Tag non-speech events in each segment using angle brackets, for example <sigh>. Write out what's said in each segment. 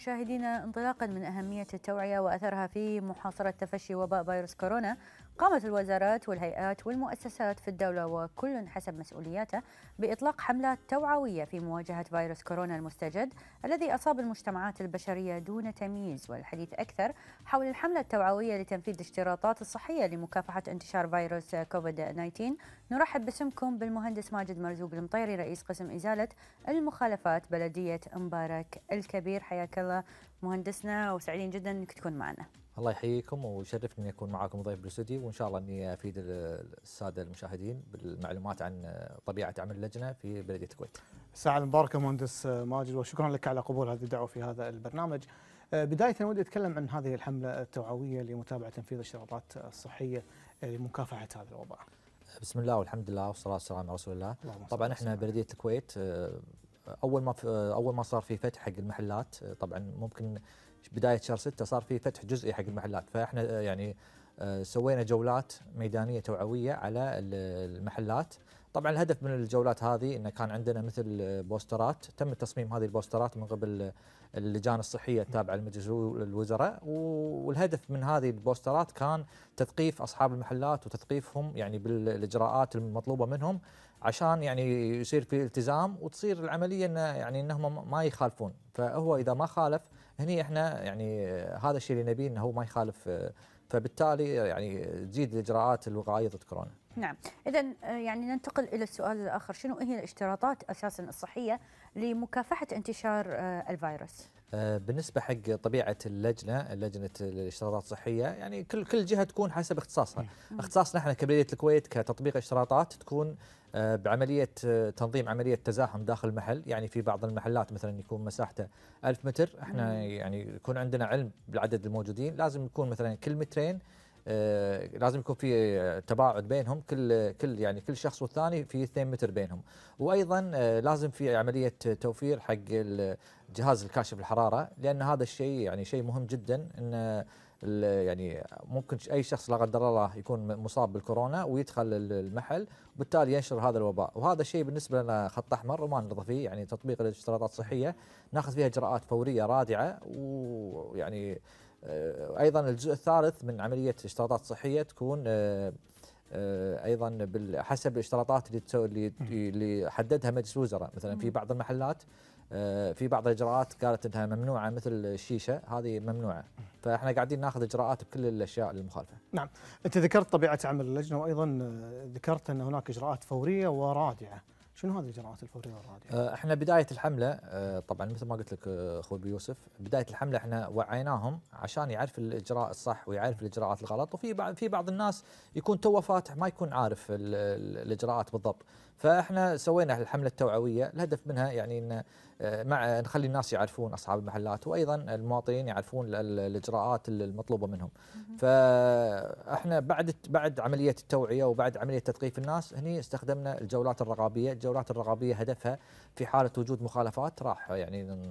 مشاهدينا انطلاقا من أهمية التوعية وأثرها في محاصرة تفشي وباء فيروس كورونا قامت الوزارات والهيئات والمؤسسات في الدولة وكل حسب مسؤولياته بإطلاق حملات توعوية في مواجهة فيروس كورونا المستجد الذي أصاب المجتمعات البشرية دون تمييز والحديث أكثر حول الحملة التوعوية لتنفيذ الاشتراطات الصحية لمكافحة انتشار فيروس كوفيد 19 نرحب باسمكم بالمهندس ماجد مرزوق المطيري رئيس قسم إزالة المخالفات بلدية مبارك الكبير حياك الله مهندسنا وسعيدين جدا انك تكون معنا. الله يحييكم ويشرفني اني اكون معاكم ضيف بالاستوديو وان شاء الله اني افيد الساده المشاهدين بالمعلومات عن طبيعه عمل اللجنه في بلديه الكويت. الساعه المباركه مهندس ماجد وشكرا لك على قبول هذه الدعوه في هذا البرنامج. آه، بدايه ودي اتكلم عن هذه الحمله التوعويه لمتابعه تنفيذ الشرطات الصحيه لمكافحه هذا الوباء. بسم الله والحمد لله والصلاه والسلام على رسول الله. طبعا احنا بلديه الكويت آه، اول ما اول ما صار في فتح حق المحلات طبعا ممكن بدايه شهر 6 صار في فتح جزئي حق المحلات فاحنا يعني آه، سوينا جولات ميدانيه توعويه على المحلات طبعا الهدف من الجولات هذه انه كان عندنا مثل بوسترات تم تصميم هذه البوسترات من قبل اللجان الصحيه التابعه لمجلس الوزراء والهدف من هذه البوسترات كان تثقيف اصحاب المحلات وتثقيفهم يعني بالاجراءات المطلوبه منهم عشان يعني يصير في التزام وتصير العمليه انه يعني انهم ما يخالفون فهو اذا ما خالف هني احنا يعني آه، هذا الشيء اللي نبيه انه هو ما يخالف آه، فبالتالي يعني تزيد الاجراءات الوقائيه ضد كورونا. نعم، اذا آه، يعني ننتقل الى السؤال الاخر، شنو هي الاشتراطات اساسا الصحيه لمكافحه انتشار الفيروس؟ آه، بالنسبة حق طبيعة اللجنة لجنة الاشتراطات الصحية يعني كل كل جهة تكون حسب اختصاصها اختصاصنا احنا كبلدية الكويت كتطبيق اشتراطات تكون آه، بعملية آه، تنظيم عملية تزاحم داخل المحل يعني في بعض المحلات مثلا يكون مساحته 1000 متر احنا يعني يكون عندنا علم بالعدد الموجودين لازم يكون مثلا كل مترين آه، لازم يكون في آه، تباعد بينهم كل كل يعني كل شخص والثاني في 2 متر بينهم وايضا آه، لازم في عمليه توفير حق جهاز الكاشف الحراره لان هذا الشيء يعني شيء مهم جدا ان يعني ممكن اي شخص لا قدر الله يكون مصاب بالكورونا ويدخل المحل وبالتالي ينشر هذا الوباء وهذا الشيء بالنسبه لنا خط احمر وما نرضى فيه يعني تطبيق الاشتراطات الصحيه ناخذ فيها اجراءات فوريه رادعه ويعني آه، ايضا الجزء الثالث من عمليه اشتراطات صحيه تكون آه، آه، ايضا حسب الاشتراطات اللي اللي حددها مجلس الوزراء مثلا في بعض المحلات في بعض الاجراءات قالت انها ممنوعه مثل الشيشه هذه ممنوعه فاحنا قاعدين ناخذ اجراءات بكل الاشياء المخالفه. نعم، انت ذكرت طبيعه عمل اللجنه وايضا ذكرت ان هناك اجراءات فوريه ورادعه. شنو هذه الاجراءات الفوريه والراديه؟ آه، احنا بدايه الحمله آه، طبعا مثل ما قلت لك آه، اخوي بيوسف بدايه الحمله احنا وعيناهم عشان يعرف الاجراء الصح ويعرف الاجراءات الغلط وفي بعض في بعض الناس يكون تو فاتح ما يكون عارف الاجراءات بالضبط فاحنا سوينا الحمله التوعويه الهدف منها يعني ان مع نخلي الناس يعرفون اصحاب المحلات وايضا المواطنين يعرفون الاجراءات المطلوبه منهم فاحنا بعد بعد عمليه التوعيه وبعد عمليه تثقيف الناس هني استخدمنا الجولات الرقابيه الجولات الرقابيه هدفها في حاله وجود مخالفات راح يعني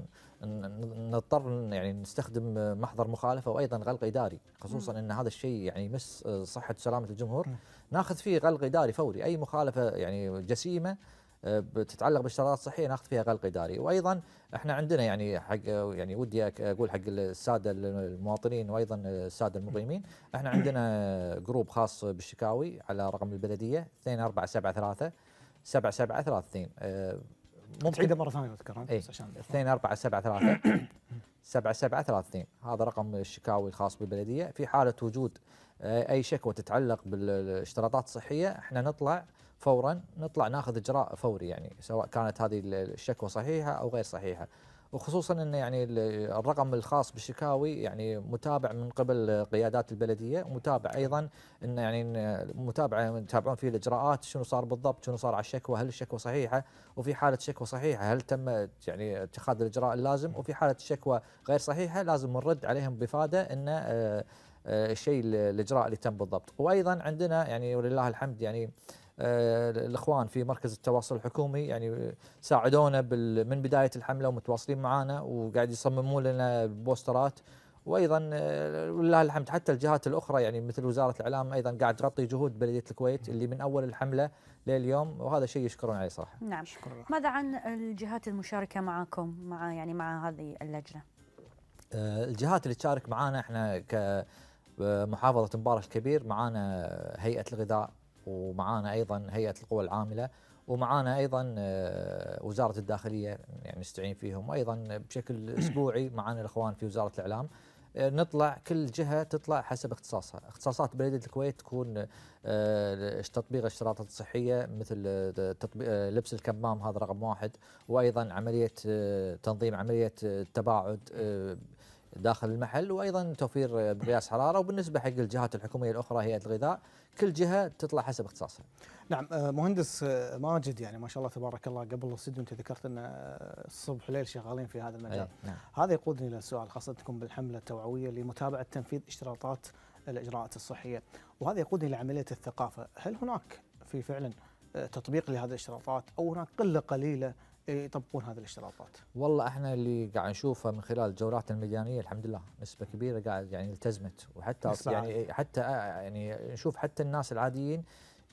نضطر يعني نستخدم محضر مخالفه وايضا غلق اداري خصوصا ان هذا الشيء يعني يمس صحه وسلامه الجمهور ناخذ فيه غلق اداري فوري اي مخالفه يعني جسيمه آه، بتتعلق باشتراطات الصحيه ناخذ فيها غلق اداري وايضا احنا عندنا يعني حق يعني ودي اقول حق الساده المواطنين وايضا الساده المقيمين احنا عندنا جروب خاص بالشكاوي على رقم البلديه 2473 7732 آه، ممكن تعيده مره ثانيه اذكر اي 2 4 هذا رقم الشكاوي الخاص بالبلديه في حاله وجود آه، اي شكوى تتعلق بالاشتراطات الصحيه احنا نطلع فورا نطلع ناخذ اجراء فوري يعني سواء كانت هذه الشكوى صحيحه او غير صحيحه وخصوصا ان يعني الرقم الخاص بالشكاوي يعني متابع من قبل قيادات البلديه متابع ايضا ان يعني متابعه يتابعون فيه الاجراءات شنو صار بالضبط شنو صار على الشكوى هل الشكوى صحيحه وفي حاله شكوى صحيحه هل تم يعني اتخاذ الاجراء اللازم وفي حاله الشكوى غير صحيحه لازم نرد عليهم بافاده ان آه، آه، الشيء الاجراء اللي تم بالضبط وايضا عندنا يعني ولله الحمد يعني آه، الاخوان في مركز التواصل الحكومي يعني ساعدونا من بدايه الحمله ومتواصلين معنا وقاعد يصممون لنا بوسترات وايضا آه، ولله الحمد حتى الجهات الاخرى يعني مثل وزاره الاعلام ايضا قاعد تغطي جهود بلديه الكويت اللي من اول الحمله لليوم وهذا شيء يشكرون عليه صراحه. نعم شكرا. ماذا عن الجهات المشاركه معكم مع يعني مع هذه اللجنه؟ آه، الجهات اللي تشارك معنا احنا ك محافظة مبارك الكبير معانا هيئة الغذاء ومعانا ايضا هيئه القوى العامله ومعانا ايضا آه، وزاره الداخليه يعني نستعين فيهم وايضا بشكل <clears throat> اسبوعي معانا الاخوان في وزاره الاعلام آه، نطلع كل جهه تطلع حسب اختصاصها، اختصاصات بلديه الكويت تكون آه، تطبيق الاشتراطات الصحيه مثل تطبيق لبس الكمام هذا رقم واحد وايضا عمليه تنظيم عمليه التباعد داخل المحل وايضا توفير قياس حراره وبالنسبه حق الجهات الحكوميه الاخرى هيئه الغذاء كل جهه تطلع حسب اختصاصها. نعم آه، مهندس آه، ماجد يعني ما شاء الله تبارك الله قبل الاستديو انت ذكرت ان آه، الصبح ليل شغالين في هذا المجال. إيه، نعم. هذا يقودني الى سؤال خاصتكم بالحمله التوعويه لمتابعه تنفيذ اشتراطات الاجراءات الصحيه وهذا يقودني لعمليه الثقافه، هل هناك في فعلا تطبيق لهذه الاشتراطات او هناك قله قليله يطبقون هذه الاشتراطات؟ والله احنا اللي قاعد نشوفه من خلال الجولات الميدانيه الحمد لله نسبه كبيره قاعد يعني التزمت وحتى يعني حتى يعني نشوف حتى الناس العاديين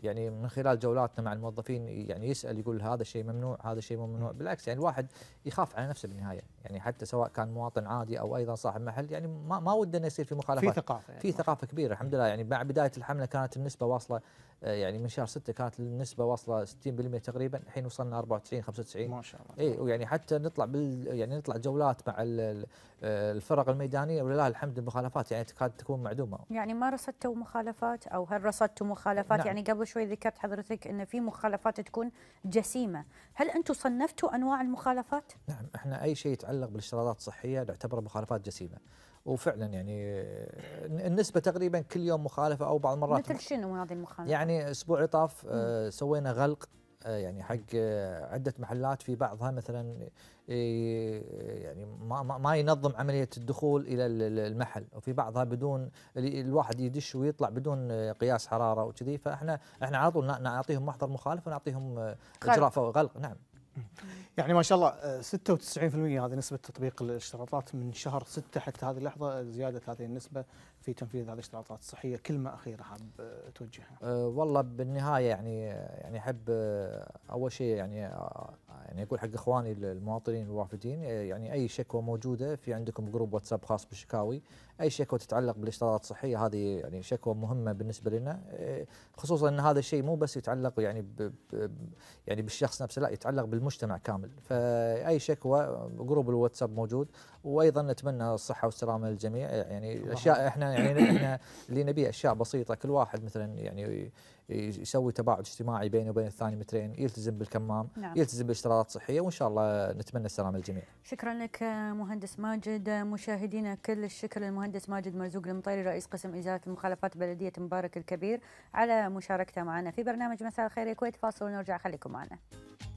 يعني من خلال جولاتنا مع الموظفين يعني يسال يقول هذا الشيء ممنوع هذا الشيء مو ممنوع بالعكس يعني الواحد يخاف على نفسه بالنهايه يعني حتى سواء كان مواطن عادي او ايضا صاحب محل يعني ما, ما ودنا يصير في مخالفات في ثقافه يعني في ثقافه كبيره الحمد لله يعني مع بدايه الحمله كانت النسبه واصله آه، يعني من شهر 6 كانت النسبه واصله 60% تقريبا الحين وصلنا 94 95 ما شاء الله اي ويعني حتى نطلع بال يعني نطلع جولات مع آه، الفرق الميدانيه ولله الحمد المخالفات يعني تكاد تكون معدومه يعني ما رصدتوا مخالفات او هل رصدتوا مخالفات نعم. يعني قبل قبل شوي ذكرت حضرتك ان في مخالفات تكون جسيمه، هل انتم صنفتوا انواع المخالفات؟ نعم احنا اي شيء يتعلق بالاشتراطات الصحيه نعتبره مخالفات جسيمه. وفعلا يعني آه، النسبه تقريبا كل يوم مخالفه او بعض المرات مثل شنو هذه المخالفه؟ يعني اسبوع طاف آه، سوينا غلق آه، يعني حق عده محلات في بعضها مثلا يعني ما ما ينظم عمليه الدخول الى المحل وفي بعضها بدون الواحد يدش ويطلع بدون قياس حراره وكذي فاحنا احنا على طول نعطيهم محضر مخالف ونعطيهم اجراء غلق نعم يعني ما شاء الله 96% آه، هذه نسبة تطبيق الاشتراطات من شهر 6 حتى هذه اللحظة آه، زيادة هذه النسبة في تنفيذ هذه الاشتراطات الصحية كلمة أخيرة حاب آه، توجهها أه والله بالنهاية يعني يعني أحب أول شيء يعني يعني أقول حق إخواني المواطنين الوافدين يعني أي شكوى موجودة في عندكم جروب واتساب خاص بالشكاوي أي شكوى تتعلق بالاشتراطات الصحية هذه يعني شكوى مهمة بالنسبة لنا خصوصا أن هذا الشيء مو بس يتعلق يعني ب يعني بالشخص نفسه لا يتعلق بال المجتمع كامل فاي شكوى جروب الواتساب موجود وايضا نتمنى الصحه والسلامه للجميع يعني اشياء احنا يعني احنا اللي نبيه اشياء بسيطه كل واحد مثلا يعني يسوي تباعد اجتماعي بينه وبين الثاني مترين يلتزم بالكمام نعم. يلتزم باشتراطات صحيه وان شاء الله نتمنى السلامه للجميع شكرا لك مهندس ماجد مشاهدينا كل الشكر للمهندس ماجد مرزوق المطيري رئيس قسم ازاله المخالفات بلديه مبارك الكبير على مشاركته معنا في برنامج مساء الخير الكويت فاصل ونرجع خليكم معنا